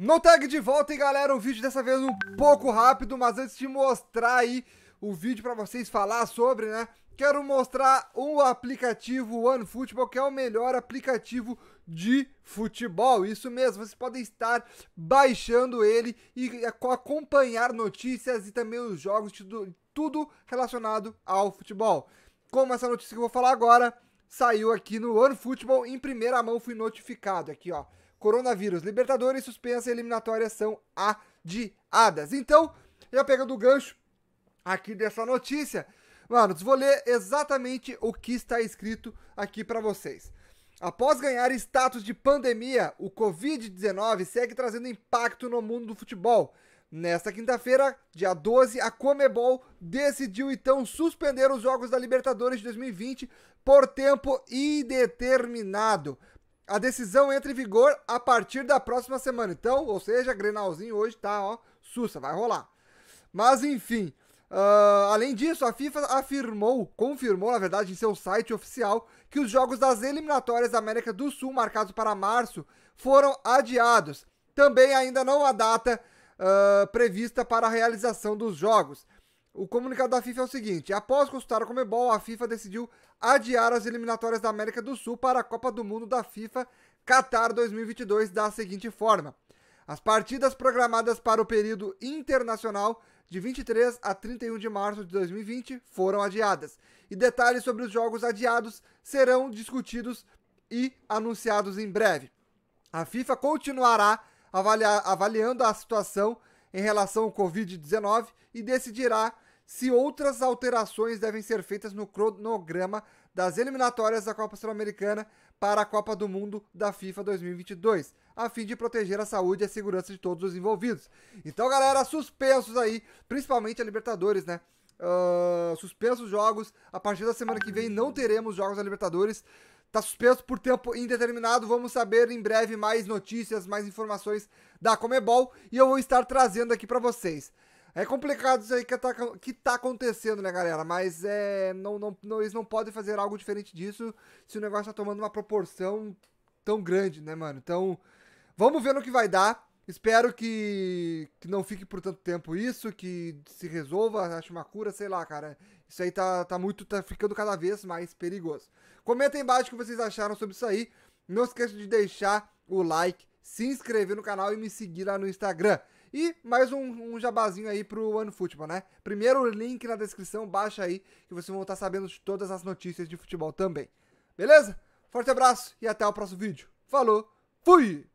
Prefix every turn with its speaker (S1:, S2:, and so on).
S1: No tag de volta, e galera, o vídeo dessa vez um pouco rápido, mas antes de mostrar aí o vídeo para vocês falar sobre, né? Quero mostrar o aplicativo OneFootball, que é o melhor aplicativo de futebol. Isso mesmo, vocês podem estar baixando ele e acompanhar notícias e também os jogos, tudo relacionado ao futebol. Como essa notícia que eu vou falar agora, saiu aqui no Football em primeira mão fui notificado aqui, ó. Coronavírus, Libertadores suspensa, eliminatórias são adiadas. Então, já pegando o gancho aqui dessa notícia, mano, vou ler exatamente o que está escrito aqui para vocês. Após ganhar status de pandemia, o Covid-19 segue trazendo impacto no mundo do futebol. Nesta quinta-feira, dia 12, a Comebol decidiu então suspender os jogos da Libertadores de 2020 por tempo indeterminado. A decisão entra em vigor a partir da próxima semana. Então, ou seja, Grenalzinho hoje tá, ó, sussa, vai rolar. Mas enfim, uh, além disso, a FIFA afirmou, confirmou, na verdade, em seu site oficial, que os jogos das eliminatórias da América do Sul, marcados para março, foram adiados. Também ainda não há data uh, prevista para a realização dos jogos. O comunicado da FIFA é o seguinte: após consultar o Comebol, a FIFA decidiu adiar as eliminatórias da América do Sul para a Copa do Mundo da FIFA Qatar 2022 da seguinte forma: as partidas programadas para o período internacional de 23 a 31 de março de 2020 foram adiadas. E detalhes sobre os jogos adiados serão discutidos e anunciados em breve. A FIFA continuará avaliando a situação em relação ao Covid-19 e decidirá se outras alterações devem ser feitas no cronograma das eliminatórias da Copa Sul-Americana para a Copa do Mundo da FIFA 2022, a fim de proteger a saúde e a segurança de todos os envolvidos. Então, galera, suspensos aí, principalmente a Libertadores, né? Uh, suspensos jogos. A partir da semana que vem não teremos jogos da Libertadores tá suspenso por tempo indeterminado. Vamos saber em breve mais notícias, mais informações da Comebol e eu vou estar trazendo aqui para vocês. É complicado isso aí que tá, que tá acontecendo, né, galera? Mas é, não, não, não, eles não podem fazer algo diferente disso se o negócio tá tomando uma proporção tão grande, né, mano? Então, vamos ver no que vai dar. Espero que, que não fique por tanto tempo isso, que se resolva, ache uma cura, sei lá, cara. Isso aí tá, tá muito, tá ficando cada vez mais perigoso. Comenta aí embaixo o que vocês acharam sobre isso aí. Não esqueça de deixar o like, se inscrever no canal e me seguir lá no Instagram. E mais um, um jabazinho aí pro futebol, né? Primeiro link na descrição, baixa aí, que vocês vão estar sabendo de todas as notícias de futebol também. Beleza? Forte abraço e até o próximo vídeo. Falou, fui!